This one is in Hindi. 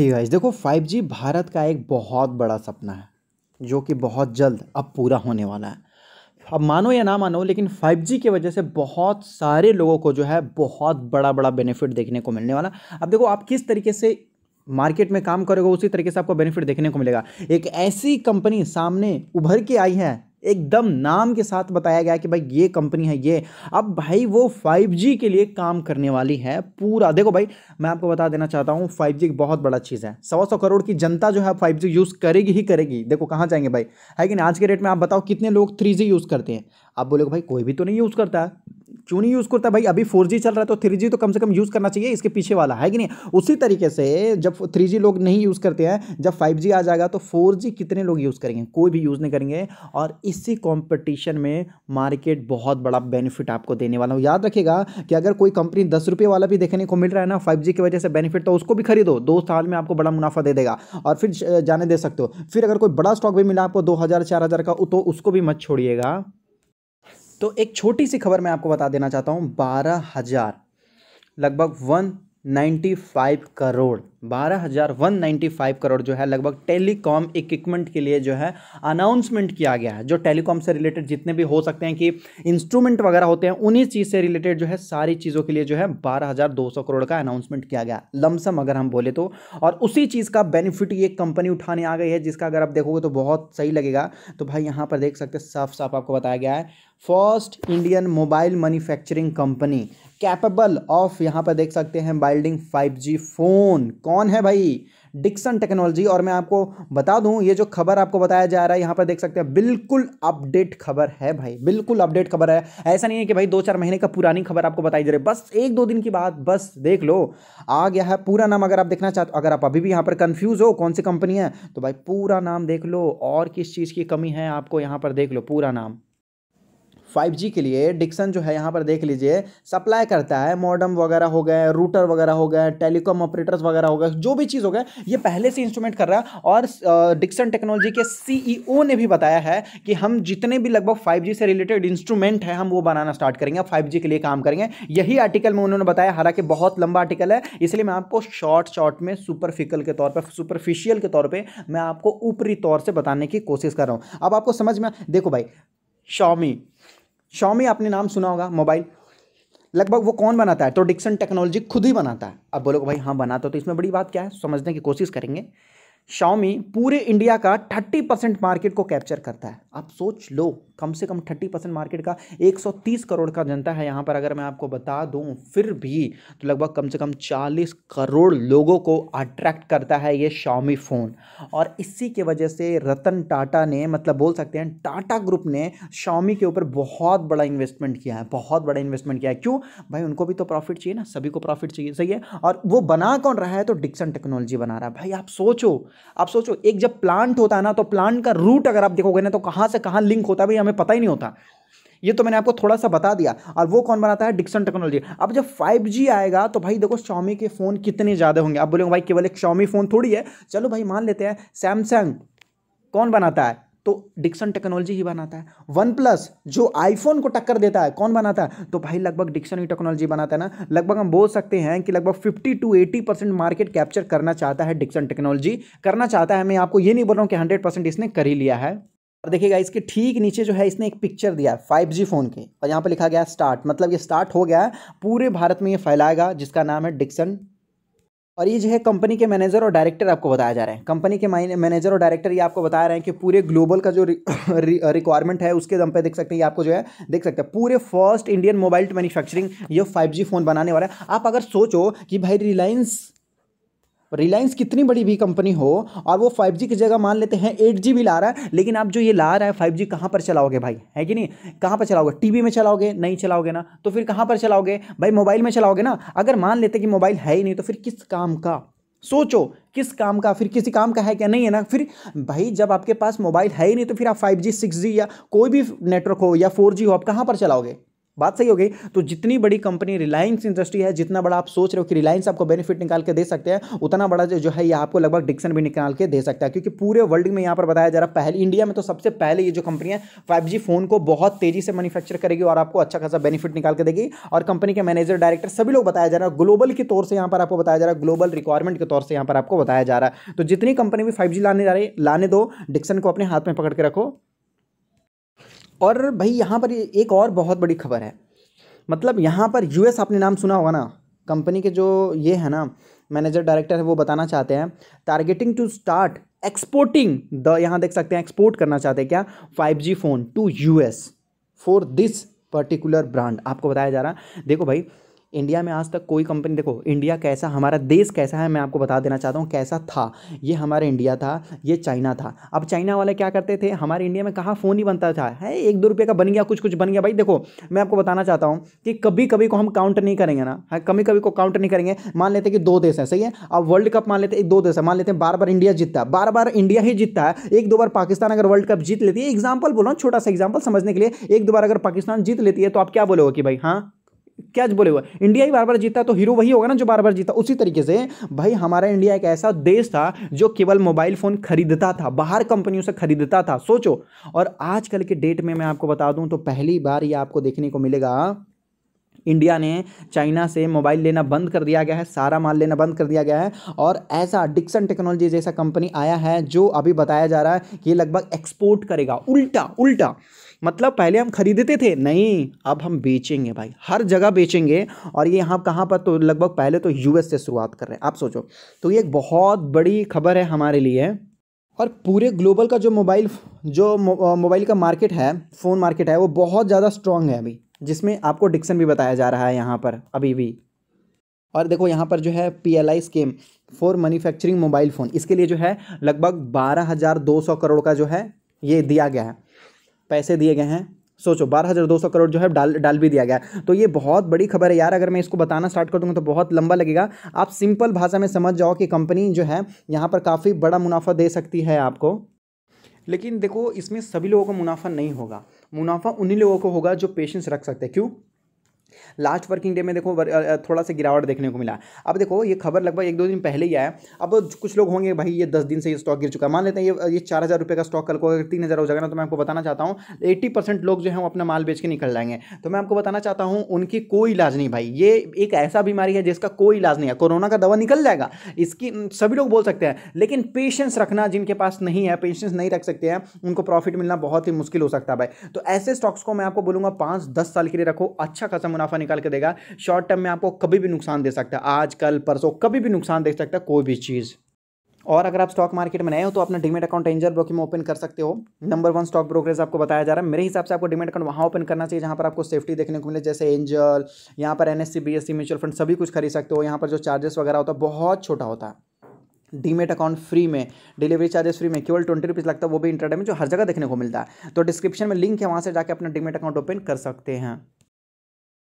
ही गाइस देखो 5G भारत का एक बहुत बड़ा सपना है जो कि बहुत जल्द अब पूरा होने वाला है अब मानो या ना मानो लेकिन 5G की वजह से बहुत सारे लोगों को जो है बहुत बड़ा बड़ा बेनिफिट देखने को मिलने वाला अब देखो आप किस तरीके से मार्केट में काम करोगे उसी तरीके से आपको बेनिफिट देखने को मिलेगा एक ऐसी कंपनी सामने उभर के आई है एकदम नाम के साथ बताया गया कि भाई ये कंपनी है ये अब भाई वो 5G के लिए काम करने वाली है पूरा देखो भाई मैं आपको बता देना चाहता हूँ 5G बहुत बड़ा चीज़ है सवा सौ करोड़ की जनता जो है 5G यूज़ करेगी ही करेगी देखो कहाँ जाएंगे भाई है कि नहीं आज के डेट में आप बताओ कितने लोग 3G यूज़ करते हैं आप बोलोगे भाई कोई भी तो नहीं यूज़ करता है क्यों नहीं यूज़ करता भाई अभी फोर चल रहा है तो थ्री तो कम से कम यूज़ करना चाहिए इसके पीछे वाला है कि नहीं उसी तरीके से जब थ्री लोग नहीं यूज़ करते हैं जब फाइव आ जाएगा तो फोर कितने लोग यूज़ करेंगे कोई भी यूज़ नहीं करेंगे और इसी कॉम्पिटिशन में मार्केट बहुत बड़ा बेनिफिट आपको देने वाला हूँ याद रखेगा कि अगर कोई कंपनी दस रुपये वाला भी देखने को मिल रहा है ना फाइव की वजह से बेनिफिट तो उसको भी खरीदो दो साल में आपको बड़ा मुनाफा दे देगा और फिर जाने दे सकते हो फिर अगर कोई बड़ा स्टॉक भी मिला आपको दो हज़ार चार हज़ार का तो उसको भी मत छोड़िएगा तो एक छोटी सी खबर मैं आपको बता देना चाहता हूँ बारह हज़ार लगभग वन नाइन्टी फाइव करोड़ बारह हज़ार वन फाइव करोड़ जो है लगभग टेलीकॉम इक्विपमेंट के लिए जो है अनाउंसमेंट किया गया है जो टेलीकॉम से रिलेटेड जितने भी हो सकते हैं कि इंस्ट्रूमेंट वगैरह होते हैं उन्हीं चीज़ से रिलेटेड जो है सारी चीज़ों के लिए जो है बारह हज़ार दो सौ करोड़ का अनाउंसमेंट किया गया लमसम अगर हम बोले तो और उसी चीज़ का बेनिफिट ये कंपनी उठाने आ गई है जिसका अगर आप देखोगे तो बहुत सही लगेगा तो भाई यहाँ पर देख सकते साफ साफ आपको बताया गया है first Indian mobile manufacturing company capable of यहाँ पर देख सकते हैं बाइल्डिंग 5G फोन कौन है भाई डिक्सन टेक्नोलॉजी और मैं आपको बता दूं ये जो खबर आपको बताया जा रहा है यहाँ पर देख सकते हैं बिल्कुल अपडेट खबर है भाई बिल्कुल अपडेट खबर है ऐसा नहीं है कि भाई दो चार महीने का पुरानी खबर आपको बताई जा रही है बस एक दो दिन की बात बस देख लो आ गया है पूरा नाम अगर आप देखना चाहते हो अगर आप अभी भी यहाँ पर कन्फ्यूज हो कौन सी कंपनी है तो भाई पूरा नाम देख लो और किस चीज़ की कमी है आपको यहाँ पर देख लो पूरा नाम फाइव जी के लिए डिक्सन जो है यहाँ पर देख लीजिए सप्लाई करता है मॉडर्म वगैरह हो गए रूटर वगैरह हो गए टेलीकॉम ऑपरेटर्स वगैरह हो गए जो भी चीज़ हो गए ये पहले से इंस्ट्रूमेंट कर रहा है और डिक्सन टेक्नोलॉजी के सीईओ e ने भी बताया है कि हम जितने भी लगभग फाइव से रिलेटेड इंस्ट्रूमेंट है हम वो बनाना स्टार्ट करेंगे फाइव के लिए काम करेंगे यही आर्टिकल में उन्होंने बताया हालांकि बहुत लंबा आर्टिकल है इसलिए मैं आपको शॉर्ट शॉर्ट में सुपरफिकल के तौर पर सुपरफिशियल के तौर पर मैं आपको ऊपरी तौर से बताने की कोशिश कर रहा हूँ अब आपको समझ में देखो भाई शॉमी शॉमी आपने नाम सुना होगा मोबाइल लगभग वो कौन बनाता है तो डिक्सन टेक्नोलॉजी खुद ही बनाता है अब बोलोगे भाई हाँ बनाता तो, तो इसमें बड़ी बात क्या है समझने की कोशिश करेंगे शॉमी पूरे इंडिया का थर्टी परसेंट मार्केट को कैप्चर करता है आप सोच लो कम से कम थर्टी परसेंट मार्केट का एक सौ तीस करोड़ का जनता है यहाँ पर अगर मैं आपको बता दूँ फिर भी तो लगभग कम से कम चालीस करोड़ लोगों को अट्रैक्ट करता है ये शॉमी फ़ोन और इसी के वजह से रतन टाटा ने मतलब बोल सकते हैं टाटा ग्रुप ने शॉमी के ऊपर बहुत बड़ा इन्वेस्टमेंट किया है बहुत बड़ा इन्वेस्टमेंट किया है क्यों भाई उनको भी तो प्रॉफिट चाहिए ना सभी को प्रॉफिट चाहिए सही है और वो बना कौन रहा है तो डिक्सन टेक्नोलॉजी बना रहा है भाई आप सोचो आप सोचो एक जब प्लांट होता है ना तो प्लांट का रूट अगर आप देखोगे ना तो कहाँ कहाँ से कहाँ लिंक होता है भाई हमें पता ही नहीं होता ये तो मैंने आपको थोड़ा सा बता दिया और वो कौन बनाता है डिक्सन टेक्नोलॉजी अब जब 5G आएगा तो भाई देखो शॉमी के फ़ोन कितने ज़्यादा होंगे अब बोलेंगे भाई केवल एक शॉमी फ़ोन थोड़ी है चलो भाई मान लेते हैं सैमसंग कौन बनाता है तो डिक्सन टेक्नोलॉजी ही बनाता है वन प्लस जो आईफोन को टक्कर देता है कौन बनाता है तो भाई लगभग डिक्सन ही टेक्नोलॉजी बनाता है ना लगभग हम बोल सकते हैं कि लगभग 50 टू 80 परसेंट मार्केट कैप्चर करना चाहता है डिक्सन टेक्नोलॉजी करना चाहता है मैं आपको ये नहीं बोल रहा हूँ कि 100 परसेंट इसने कर ही लिया है और देखिएगा इसके ठीक नीचे जो है इसने एक पिक्चर दिया है फाइव जी फ़ोन के और यहाँ पर लिखा गया स्टार्ट मतलब ये स्टार्ट हो गया है पूरे भारत में ये फैलाएगा जिसका नाम है डिक्सन और ये जो है कंपनी के मैनेजर और डायरेक्टर आपको बताया जा रहा है कंपनी के मैनेजर और डायरेक्टर ये आपको बता रहे हैं कि पूरे ग्लोबल का जो रिक्वायरमेंट है उसके दम पे देख सकते हैं ये आपको जो है देख सकते हैं पूरे फर्स्ट इंडियन मोबाइल मैन्युफैक्चरिंग ये 5G फ़ोन बनाने वाला है आप अगर सोचो कि भाई रिलायंस रिलायंस कितनी बड़ी भी कंपनी हो और वो 5G की जगह मान लेते हैं 8G भी ला रहा है लेकिन आप जो ये ला रहा है 5G कहाँ पर चलाओगे भाई है कि नहीं कहाँ पर चलाओगे टीवी में चलाओगे नहीं चलाओगे ना तो फिर कहाँ पर चलाओगे भाई मोबाइल में चलाओगे ना अगर मान लेते कि मोबाइल है ही नहीं तो फिर किस काम का सोचो किस काम का फिर किसी काम का है क्या नहीं है ना फिर भाई जब आपके पास मोबाइल है ही नहीं तो फिर आप फाइव जी या कोई भी नेटवर्क हो या फोर हो आप कहाँ पर चलाओगे बात सही हो गई तो जितनी बड़ी कंपनी रिलायंस इंडस्ट्री है जितना बड़ा आप सोच रहे हो कि रिलायंस आपको बेनिफिट निकाल के दे सकते हैं उतना बड़ा जो है ये आपको लगभग डिक्सन भी निकाल के दे सकता है क्योंकि पूरे वर्ल्ड में यहाँ पर बताया जा रहा है पहले इंडिया में तो सबसे पहले ये जो कंपनी है फाइव फोन को बहुत तेजी से मैन्युफैक्चर करेगी और आपको अच्छा खासा बेनिफिट निकाल के देगी और कंपनी के मैनेजर डायरेक्टर सभी लोग बताया जा रहा है ग्लोबल के तौर से यहाँ पर आपको बताया जा रहा है ग्लोबल रिक्वायरमेंट के तौर से यहाँ पर आपको बताया जा रहा है तो जितनी कंपनी भी फाइव लाने जा रही लाने दो डिक्सन को अपने हाथ में पकड़ के रखो और भाई यहाँ पर एक और बहुत बड़ी खबर है मतलब यहाँ पर यूएस आपने नाम सुना होगा ना कंपनी के जो ये है ना मैनेजर डायरेक्टर है वो बताना चाहते हैं targeting to start exporting the यहाँ देख सकते हैं एक्सपोर्ट करना चाहते हैं क्या five phone to you for this particular brand आपको बताया जा रहा है देखो भाई इंडिया में आज तक कोई कंपनी देखो इंडिया कैसा हमारा देश कैसा है मैं आपको बता देना चाहता हूँ कैसा था ये हमारा इंडिया था ये चाइना था अब चाइना वाले क्या करते थे हमारे इंडिया में कहाँ फ़ोन ही बनता था है एक दो रुपये का बन गया कुछ कुछ बन गया भाई देखो मैं आपको बताना चाहता हूँ कि कभी कभी को हम काउंट नहीं करेंगे ना है कभी कभी को काउंट नहीं करेंगे मान लेते कि दो देश हैं सही है अब वर्ल्ड कप मान लेते एक दो देश है मान लेते हैं बार बार इंडिया जीतता है बार बार इंडिया ही जीतता है एक दो बार पाकिस्तान अगर वर्ल्ड कप जीत लेती है एग्जाम्पल बोलो छोटा सा एग्जाम्पल समझने के लिए एक दो बार अगर पाकिस्तान जीत लेती है तो आप क्या बोलोगे कि भाई हाँ क्या बोले हुआ इंडिया ही बार बार जीता तो हीरो वही होगा ना जो बार बार जीता उसी तरीके से भाई हमारा इंडिया एक ऐसा देश था जो केवल मोबाइल फ़ोन खरीदता था बाहर कंपनियों से खरीदता था सोचो और आजकल के डेट में मैं आपको बता दूं तो पहली बार ये आपको देखने को मिलेगा इंडिया ने चाइना से मोबाइल लेना बंद कर दिया गया है सारा माल लेना बंद कर दिया गया है और ऐसा डिक्सन टेक्नोलॉजी जैसा कंपनी आया है जो अभी बताया जा रहा है कि लगभग एक्सपोर्ट करेगा उल्टा उल्टा मतलब पहले हम खरीदते थे नहीं अब हम बेचेंगे भाई हर जगह बेचेंगे और ये यहाँ कहाँ पर तो लगभग पहले तो यूएस से शुरुआत कर रहे हैं आप सोचो तो ये एक बहुत बड़ी खबर है हमारे लिए और पूरे ग्लोबल का जो मोबाइल जो मोबाइल का मार्केट है फ़ोन मार्केट है वो बहुत ज़्यादा स्ट्रांग है अभी जिसमें आपको डिक्सन भी बताया जा रहा है यहाँ पर अभी भी और देखो यहाँ पर जो है P L I scheme for manufacturing mobile phone इसके लिए जो है लगभग बारह हज़ार दो सौ करोड़ का जो है ये दिया गया है पैसे दिए गए हैं सोचो बारह हज़ार दो सौ करोड़ जो है डाल डाल भी दिया गया तो ये बहुत बड़ी खबर है यार अगर मैं इसको बताना स्टार्ट कर दूँगा तो बहुत लंबा लगेगा आप सिंपल भाषा में समझ जाओ कि कंपनी जो है यहाँ पर काफ़ी बड़ा मुनाफा दे सकती है आपको लेकिन देखो इसमें सभी लोगों को मुनाफा नहीं होगा मुनाफा उन्हीं लोगों को होगा जो पेशेंस रख सकते हैं क्यों लास्ट वर्किंग डे में देखो थोड़ा सा गिरावट देखने को मिला अब देखो ये खबर लगभग एक दो दिन पहले ही आया अब कुछ लोग होंगे भाई ये दस दिन से ये स्टॉक गिर चुका है मान लेते हैं ये ये चार हज़ार रुपये का स्टॉक कल को अगर तीन हज़ार हो जाएगा ना तो मैं आपको बताना चाहता हूँ एट्टी परसेंट लोग जो है वो अपना माल बेच के निकल जाएंगे तो मैं आपको बताना चाहता हूँ उनकी कोई इलाज नहीं भाई ये एक ऐसा बीमारी है जिसका कोई इलाज नहीं है कोरोना का दवा निकल जाएगा इसकी सभी लोग बोल सकते हैं लेकिन पेशेंस रखना जिनके पास नहीं है पेशेंस नहीं रख सकते हैं उनको प्रॉफिट मिलना बहुत ही मुश्किल हो सकता है भाई तो ऐसे स्टॉक्स को मैं आपको बोलूँगा पाँच दस साल के लिए रखो अच्छा खासा मुनाफा निकाल के देगा शॉर्ट टर्म में आपको कभी भी नुकसान दे सकता है आज कल परसों कभी भी नुकसान दे सकता है कोई भी चीज़ और अगर आप स्टॉक मार्केट में नए हो तो अपना डिमेट अकाउंट एंजल ब्रोकिंग में ओपन कर सकते हो नंबर वन स्टॉक ब्रोकरेज आपको बताया जा रहा है मेरे हिसाब से आपको डिमेट अकाउंट वहाँ ओपन करना चाहिए जहाँ पर आपको सेफ्टी देखने को मिले जैसे एंजल यहाँ पर एन एस म्यूचुअल फंड सभी कुछ खरीद सकते हो यहाँ पर जो चार्जेस वगैरह होता है बहुत छोटा होता है डीमेट अकाउंट फ्री में डिलीवरी चार्जेस फ्री में केवल ट्वेंटी रुपीज़ लगता है वो भी इंटरनेट में जो हर जगह देखने को मिलता है तो डिस्क्रिप्शन में लिंक है वहाँ से जाकर अपना डीमेट अकाउंट ओपन कर सकते हैं